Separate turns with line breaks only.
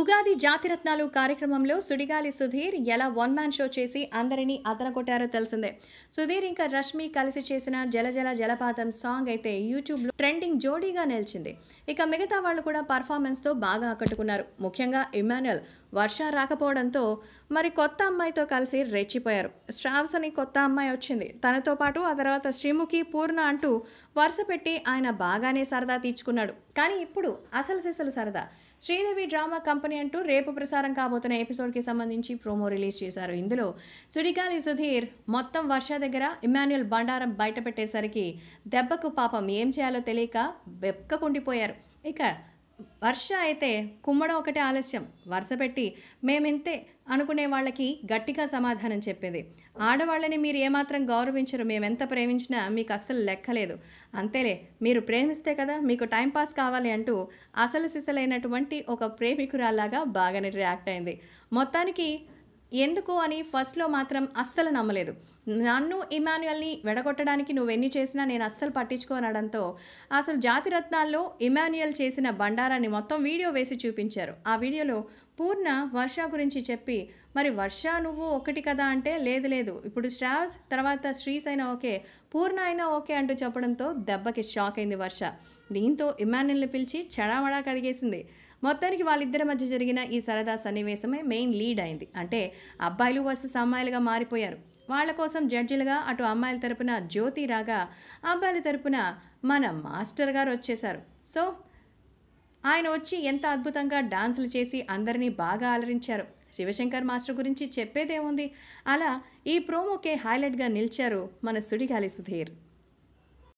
ఉగాది జాతిరత్నాలు కార్యక్రమంలో సుడిగాలి సుధీర్ ఎలా one man show చేసి అందరినీ అదరగొట్టారో తెలిసిందే సుధీర్ ఇంకా రష్మి కలిసి చేసిన జలజల జలపాతం సాంగ్ అయితే యూట్యూబ్లో ట్రెండింగ్ జోడీగా నిలిచింది ఇక మిగతా వాళ్ళు కూడా పర్ఫార్మెన్స్తో బాగా ఆకట్టుకున్నారు ముఖ్యంగా ఇమాన్యుల్ వర్షం రాకపోవడంతో మరి కొత్త అమ్మాయితో కలిసి రెచ్చిపోయారు శ్రావస్ అని కొత్త అమ్మాయి వచ్చింది తనతో పాటు ఆ తర్వాత శ్రీముఖి పూర్ణ అంటూ వరుస పెట్టి ఆయన బాగానే సరదా తీర్చుకున్నాడు కానీ ఇప్పుడు అసలు సిసలు సరదా శ్రీదేవి డ్రామా కంపెనీ అంటూ రేపు ప్రసారం కాబోతున్న ఎపిసోడ్కి సంబంధించి ప్రోమో రిలీజ్ చేశారు ఇందులో సుడిగాలి సుధీర్ మొత్తం వర్ష దగ్గర ఇమాన్యుల్ బండారం బయట పెట్టేసరికి దెబ్బకు పాపం ఏం చేయాలో తెలియక కుండిపోయారు ఇక వర్ష అయితే కుమ్మడం ఒకటే ఆలస్యం వరుస పెట్టి మేమింతే అనుకునే వాళ్ళకి గట్టిగా సమాధానం చెప్పేది ఆడవాళ్ళని మీరు ఏమాత్రం గౌరవించరు మేమెంత ప్రేమించినా మీకు అస్సలు లెక్కలేదు అంతేలే మీరు ప్రేమిస్తే కదా మీకు టైంపాస్ కావాలి అంటూ అసలు సిసలైనటువంటి ఒక ప్రేమికురాలాగా బాగానే రియాక్ట్ అయింది మొత్తానికి ఎందుకు అని ఫస్ట్లో మాత్రం అస్సలు నమ్మలేదు నన్ను ఇమాన్యుయల్ని వెడగొట్టడానికి నువ్వెన్ని చేసినా నేను అస్సలు పట్టించుకోనడంతో అసలు జాతిరత్నాల్లో ఇమాన్యుయల్ చేసిన బండారాన్ని మొత్తం వీడియో వేసి చూపించారు ఆ వీడియోలో పూర్ణ వర్ష గురించి చెప్పి మరి వర్ష నువ్వు ఒకటి కదా అంటే లేదు లేదు ఇప్పుడు శ్రావ్స్ తర్వాత శ్రీస్ అయినా ఓకే పూర్ణ అయినా ఓకే అంటూ చెప్పడంతో దెబ్బకి షాక్ అయింది వర్ష దీంతో ఇమాన్యుల్ని పిలిచి చెడామడా కడిగేసింది మొత్తానికి వాళ్ళిద్దరి మధ్య జరిగిన ఈ సరదా సన్నివేశమే మెయిన్ లీడ్ అయింది అంటే అబ్బాయిలు వర్సెస్ అమ్మాయిలుగా మారిపోయారు వాళ్ళ కోసం జడ్జిలుగా అటు అమ్మాయిల తరపున జ్యోతి రాగా అబ్బాయిల తరపున మన మాస్టర్ గారు వచ్చేశారు సో ఆయన వచ్చి ఎంత అద్భుతంగా డాన్సులు చేసి అందరినీ బాగా అలరించారు శివశంకర్ మాస్టర్ గురించి చెప్పేదేముంది అలా ఈ ప్రోమోకే హైలైట్గా నిలిచారు మన సుడిగాలి సుధీర్